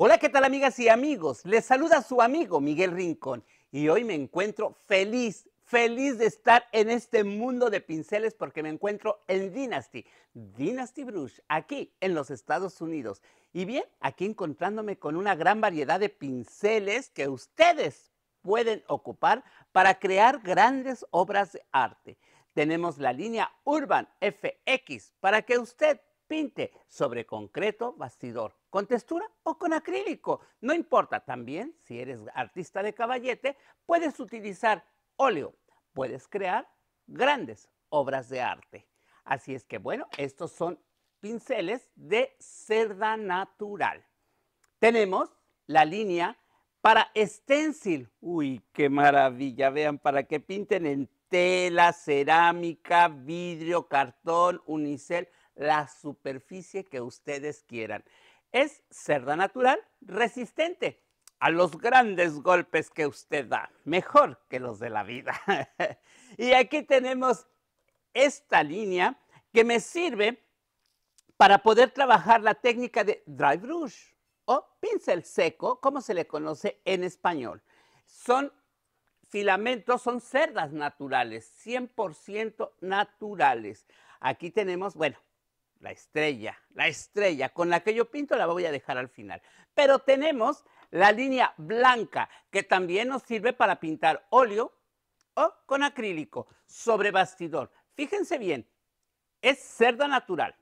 Hola, ¿qué tal amigas y amigos? Les saluda su amigo Miguel Rincón y hoy me encuentro feliz, feliz de estar en este mundo de pinceles porque me encuentro en Dynasty, Dynasty Brush, aquí en los Estados Unidos. Y bien, aquí encontrándome con una gran variedad de pinceles que ustedes pueden ocupar para crear grandes obras de arte. Tenemos la línea Urban FX para que usted Pinte sobre concreto, bastidor, con textura o con acrílico. No importa, también si eres artista de caballete, puedes utilizar óleo, puedes crear grandes obras de arte. Así es que bueno, estos son pinceles de cerda natural. Tenemos la línea para stencil. Uy, qué maravilla, vean, para que pinten en tela, cerámica, vidrio, cartón, unicel, la superficie que ustedes quieran. Es cerda natural resistente a los grandes golpes que usted da, mejor que los de la vida. y aquí tenemos esta línea que me sirve para poder trabajar la técnica de dry brush o pincel seco, como se le conoce en español. Son filamentos, son cerdas naturales, 100% naturales. Aquí tenemos, bueno, la estrella, la estrella, con la que yo pinto la voy a dejar al final. Pero tenemos la línea blanca, que también nos sirve para pintar óleo o con acrílico sobre bastidor. Fíjense bien, es cerda natural,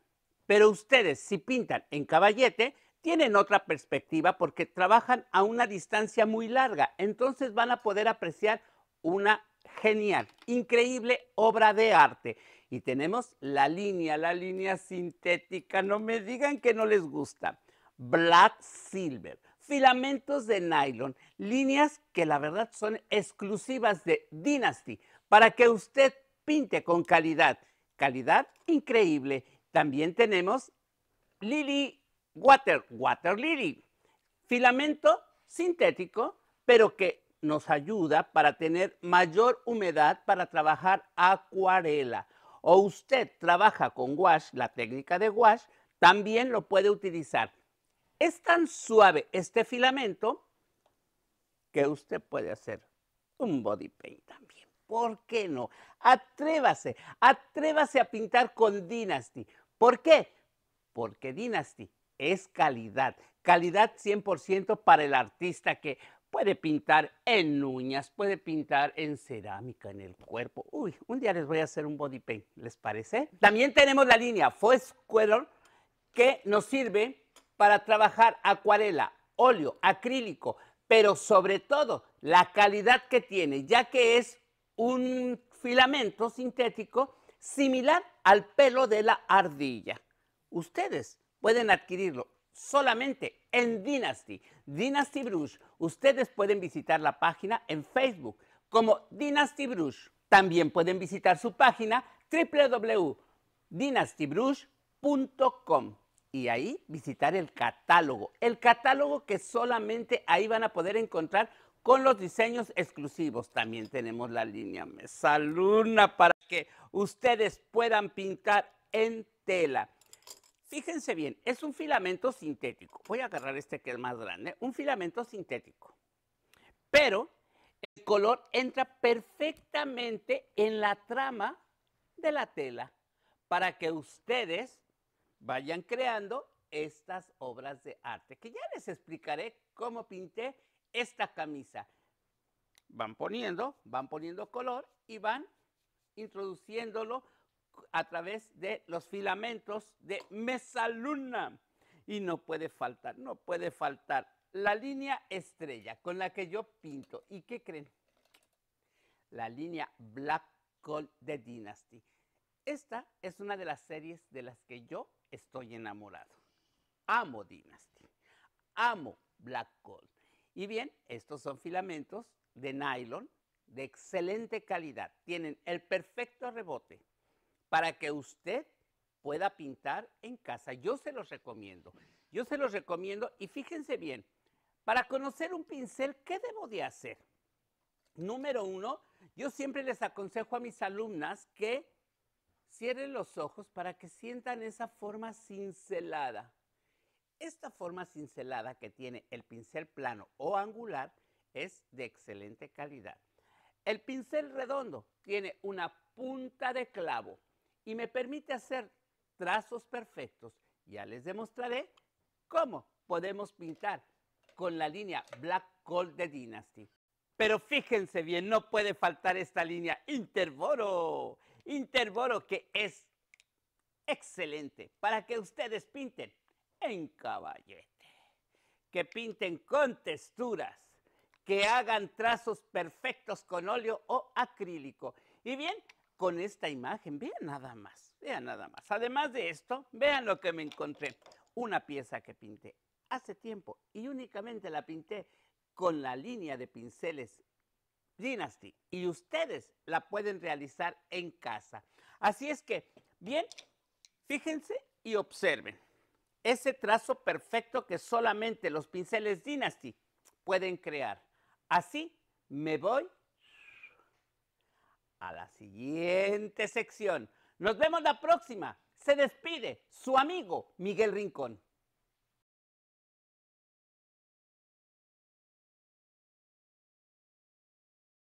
pero ustedes si pintan en caballete, tienen otra perspectiva porque trabajan a una distancia muy larga, entonces van a poder apreciar una genial, increíble obra de arte. Y tenemos la línea, la línea sintética. No me digan que no les gusta. Black Silver, filamentos de nylon, líneas que la verdad son exclusivas de Dynasty para que usted pinte con calidad. Calidad increíble. También tenemos Lily Water, Water Lily, filamento sintético, pero que nos ayuda para tener mayor humedad para trabajar acuarela o usted trabaja con wash, la técnica de wash, también lo puede utilizar. Es tan suave este filamento que usted puede hacer un body paint también. ¿Por qué no? Atrévase, atrévase a pintar con Dynasty. ¿Por qué? Porque Dynasty es calidad, calidad 100% para el artista que Puede pintar en uñas, puede pintar en cerámica, en el cuerpo. Uy, un día les voy a hacer un body paint, ¿les parece? También tenemos la línea Fosquerol que nos sirve para trabajar acuarela, óleo, acrílico, pero sobre todo la calidad que tiene, ya que es un filamento sintético similar al pelo de la ardilla. Ustedes pueden adquirirlo solamente en Dynasty, Dynasty Brush. Ustedes pueden visitar la página en Facebook como Dynasty Brush. También pueden visitar su página www.dynastybrush.com y ahí visitar el catálogo. El catálogo que solamente ahí van a poder encontrar con los diseños exclusivos. También tenemos la línea Mesaluna para que ustedes puedan pintar en tela. Fíjense bien, es un filamento sintético. Voy a agarrar este que es más grande, un filamento sintético. Pero el color entra perfectamente en la trama de la tela para que ustedes vayan creando estas obras de arte, que ya les explicaré cómo pinté esta camisa. Van poniendo, van poniendo color y van introduciéndolo a través de los filamentos de mesaluna. Y no puede faltar, no puede faltar la línea estrella con la que yo pinto. ¿Y qué creen? La línea Black Gold de Dynasty. Esta es una de las series de las que yo estoy enamorado. Amo Dynasty. Amo Black Gold. Y bien, estos son filamentos de nylon de excelente calidad. Tienen el perfecto rebote, para que usted pueda pintar en casa. Yo se los recomiendo. Yo se los recomiendo y fíjense bien, para conocer un pincel, ¿qué debo de hacer? Número uno, yo siempre les aconsejo a mis alumnas que cierren los ojos para que sientan esa forma cincelada. Esta forma cincelada que tiene el pincel plano o angular es de excelente calidad. El pincel redondo tiene una punta de clavo y me permite hacer trazos perfectos. Ya les demostraré cómo podemos pintar con la línea Black Gold de Dynasty. Pero fíjense bien, no puede faltar esta línea Interboro. Interboro que es excelente para que ustedes pinten en caballete, que pinten con texturas, que hagan trazos perfectos con óleo o acrílico. Y bien, con esta imagen. Vean nada más, vean nada más. Además de esto, vean lo que me encontré. Una pieza que pinté hace tiempo y únicamente la pinté con la línea de pinceles Dynasty y ustedes la pueden realizar en casa. Así es que, bien, fíjense y observen ese trazo perfecto que solamente los pinceles Dynasty pueden crear. Así me voy a la siguiente sección. Nos vemos la próxima. Se despide su amigo Miguel Rincón.